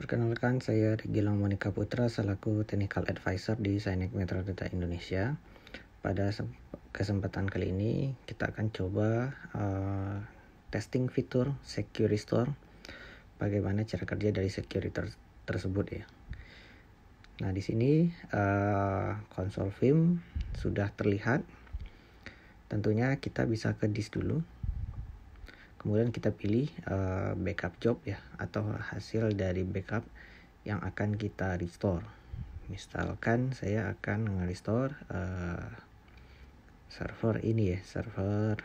Perkenalkan, saya Gilang Monika Putra, selaku Technical Advisor di Sainik Metro Data Indonesia. Pada kesempatan kali ini, kita akan coba uh, testing fitur Secure Restore. Bagaimana cara kerja dari Secure ter tersebut ya. Nah, di sini uh, konsol film sudah terlihat. Tentunya kita bisa ke disk dulu kemudian kita pilih uh, backup job ya atau hasil dari backup yang akan kita restore misalkan saya akan nge-restore uh, server ini ya server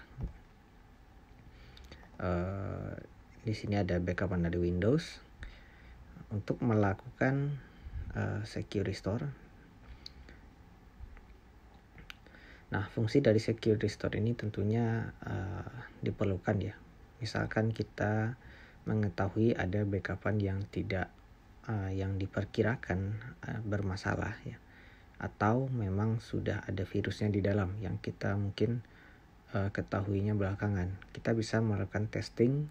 uh, di sini ada backup dari Windows untuk melakukan uh, secure restore nah fungsi dari secure restore ini tentunya uh, diperlukan ya Misalkan kita mengetahui ada backupan yang tidak uh, yang diperkirakan uh, bermasalah ya atau memang sudah ada virusnya di dalam yang kita mungkin uh, ketahuinya belakangan. Kita bisa melakukan testing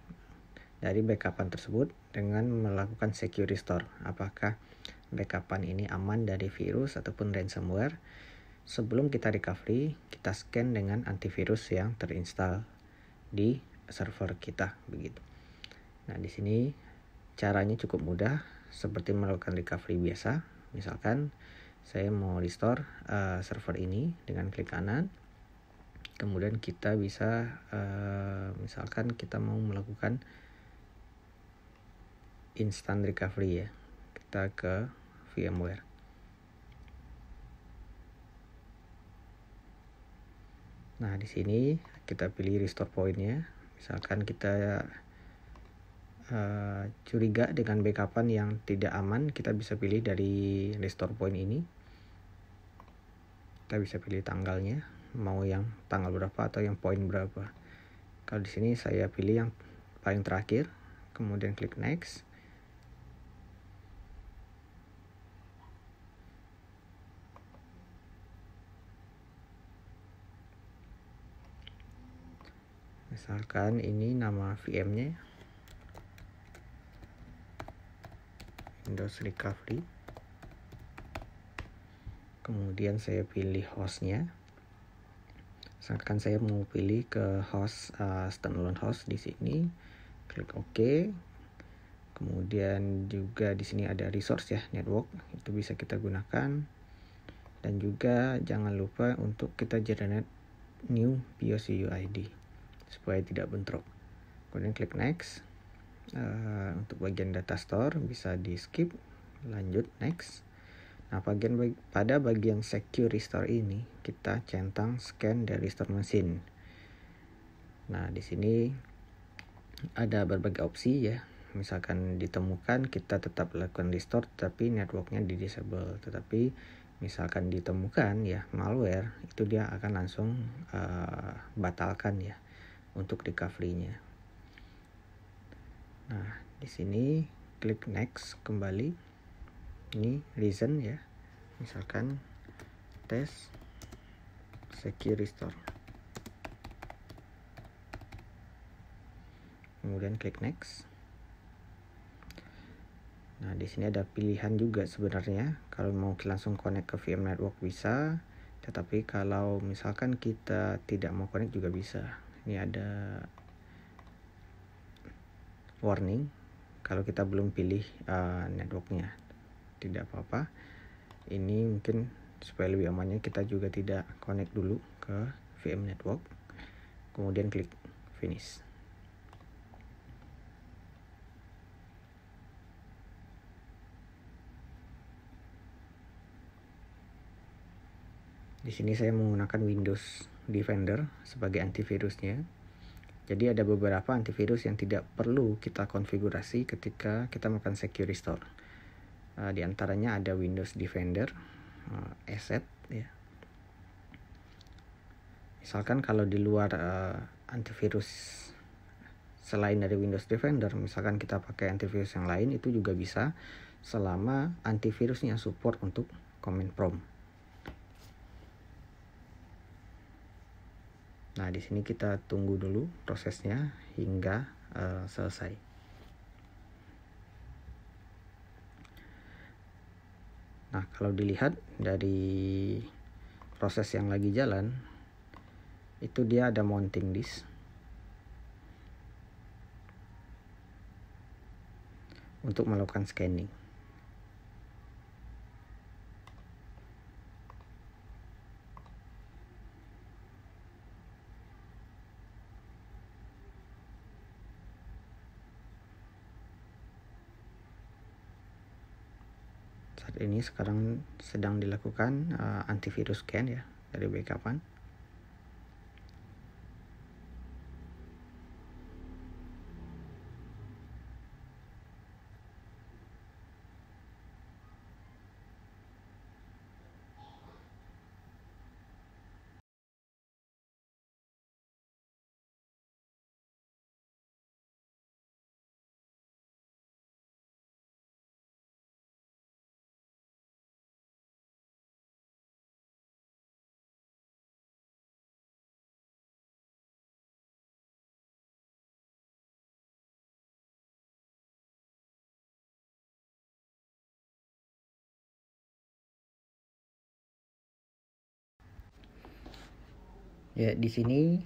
dari backupan tersebut dengan melakukan secure restore. Apakah backupan ini aman dari virus ataupun ransomware? Sebelum kita recovery, kita scan dengan antivirus yang terinstall di server kita begitu. Nah, di sini caranya cukup mudah seperti melakukan recovery biasa. Misalkan saya mau restore uh, server ini dengan klik kanan. Kemudian kita bisa uh, misalkan kita mau melakukan instant recovery ya. Kita ke VMware. Nah, di sini kita pilih restore pointnya misalkan kita uh, curiga dengan backupan yang tidak aman kita bisa pilih dari restore point ini kita bisa pilih tanggalnya mau yang tanggal berapa atau yang poin berapa kalau di sini saya pilih yang paling terakhir kemudian klik next misalkan ini nama VM-nya Windows Recovery kemudian saya pilih hostnya misalkan saya mau pilih ke host uh, standalone host di sini klik OK kemudian juga di sini ada resource ya network itu bisa kita gunakan dan juga jangan lupa untuk kita generate new BIOS UID supaya tidak bentrok kemudian klik next uh, untuk bagian data store bisa di skip lanjut next nah bagian bag pada bagian secure restore ini kita centang scan dari restore mesin nah di sini ada berbagai opsi ya misalkan ditemukan kita tetap lakukan restore tapi networknya di disable tetapi misalkan ditemukan ya malware itu dia akan langsung uh, batalkan ya untuk recovery-nya. Nah, di sini klik next kembali. Ini reason ya. Misalkan test secure restore. Kemudian klik next. Nah, di sini ada pilihan juga sebenarnya. Kalau mau langsung connect ke VM network bisa, tetapi kalau misalkan kita tidak mau connect juga bisa ini ada warning kalau kita belum pilih uh, networknya tidak apa-apa ini mungkin supaya lebih amannya kita juga tidak connect dulu ke VM network kemudian klik finish di sini saya menggunakan Windows Defender sebagai antivirusnya. Jadi ada beberapa antivirus yang tidak perlu kita konfigurasi ketika kita melakukan secure Store. Uh, di antaranya ada Windows Defender, uh, Asset, ya. Misalkan kalau di luar uh, antivirus selain dari Windows Defender, misalkan kita pakai antivirus yang lain itu juga bisa selama antivirusnya support untuk command prompt. Nah, di sini kita tunggu dulu prosesnya hingga uh, selesai. Nah, kalau dilihat dari proses yang lagi jalan, itu dia ada mounting disk. untuk melakukan scanning. saat ini sekarang sedang dilakukan uh, antivirus scan ya dari backupan Ya, di sini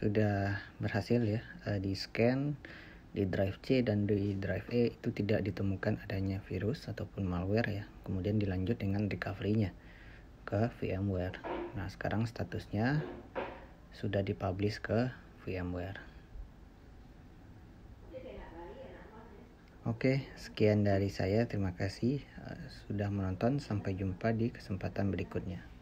sudah berhasil ya eh, di scan di drive C dan di drive E itu tidak ditemukan adanya virus ataupun malware ya. Kemudian dilanjut dengan recovery-nya ke VMware. Nah, sekarang statusnya sudah dipublish ke VMware. Oke, sekian dari saya. Terima kasih eh, sudah menonton. Sampai jumpa di kesempatan berikutnya.